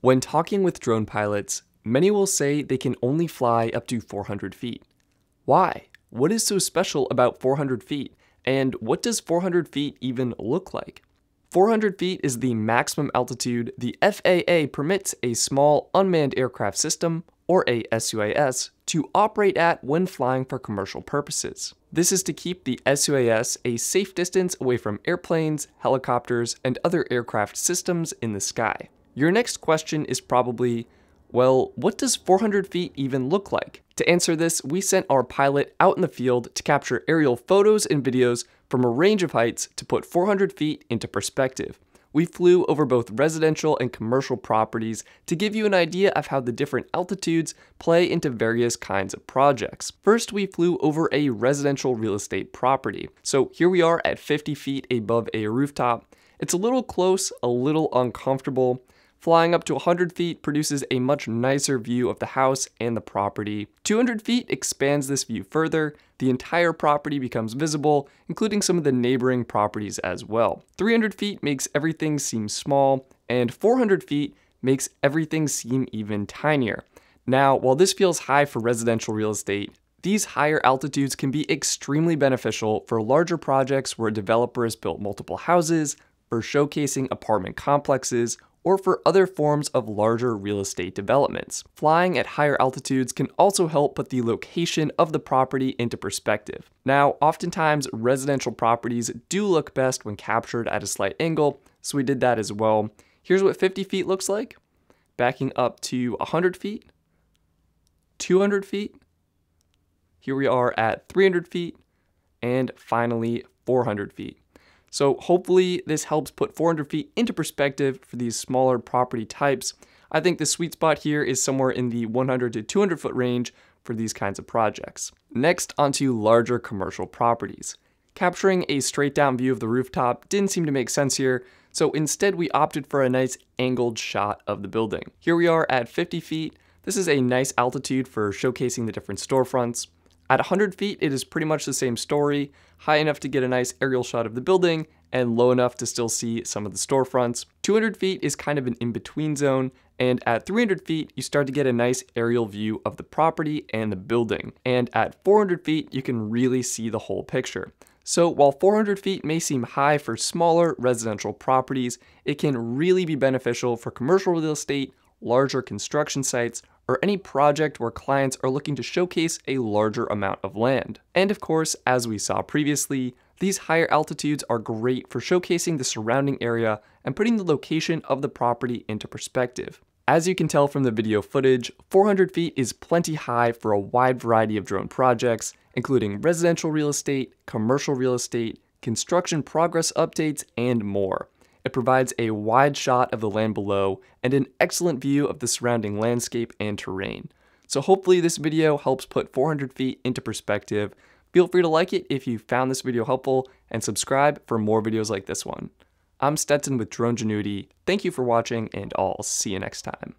When talking with drone pilots, many will say they can only fly up to 400 feet. Why? What is so special about 400 feet? And what does 400 feet even look like? 400 feet is the maximum altitude the FAA permits a small unmanned aircraft system, or a SUAS, to operate at when flying for commercial purposes. This is to keep the SUAS a safe distance away from airplanes, helicopters, and other aircraft systems in the sky. Your next question is probably, well, what does 400 feet even look like? To answer this, we sent our pilot out in the field to capture aerial photos and videos from a range of heights to put 400 feet into perspective. We flew over both residential and commercial properties to give you an idea of how the different altitudes play into various kinds of projects. First, we flew over a residential real estate property. So here we are at 50 feet above a rooftop. It's a little close, a little uncomfortable, Flying up to 100 feet produces a much nicer view of the house and the property. 200 feet expands this view further, the entire property becomes visible, including some of the neighboring properties as well. 300 feet makes everything seem small, and 400 feet makes everything seem even tinier. Now, while this feels high for residential real estate, these higher altitudes can be extremely beneficial for larger projects where a developer has built multiple houses, for showcasing apartment complexes, or for other forms of larger real estate developments. Flying at higher altitudes can also help put the location of the property into perspective. Now, oftentimes residential properties do look best when captured at a slight angle, so we did that as well. Here's what 50 feet looks like. Backing up to 100 feet, 200 feet, here we are at 300 feet, and finally 400 feet. So hopefully this helps put 400 feet into perspective for these smaller property types. I think the sweet spot here is somewhere in the 100 to 200 foot range for these kinds of projects. Next onto larger commercial properties. Capturing a straight down view of the rooftop didn't seem to make sense here, so instead we opted for a nice angled shot of the building. Here we are at 50 feet. This is a nice altitude for showcasing the different storefronts. At 100 feet, it is pretty much the same story, high enough to get a nice aerial shot of the building, and low enough to still see some of the storefronts. 200 feet is kind of an in-between zone, and at 300 feet, you start to get a nice aerial view of the property and the building. And at 400 feet, you can really see the whole picture. So while 400 feet may seem high for smaller residential properties, it can really be beneficial for commercial real estate, larger construction sites, or any project where clients are looking to showcase a larger amount of land. And of course, as we saw previously, these higher altitudes are great for showcasing the surrounding area and putting the location of the property into perspective. As you can tell from the video footage, 400 feet is plenty high for a wide variety of drone projects, including residential real estate, commercial real estate, construction progress updates, and more. It provides a wide shot of the land below and an excellent view of the surrounding landscape and terrain. So hopefully this video helps put 400 feet into perspective. Feel free to like it if you found this video helpful and subscribe for more videos like this one. I'm Stetson with Drone Genuity. Thank you for watching and I'll see you next time.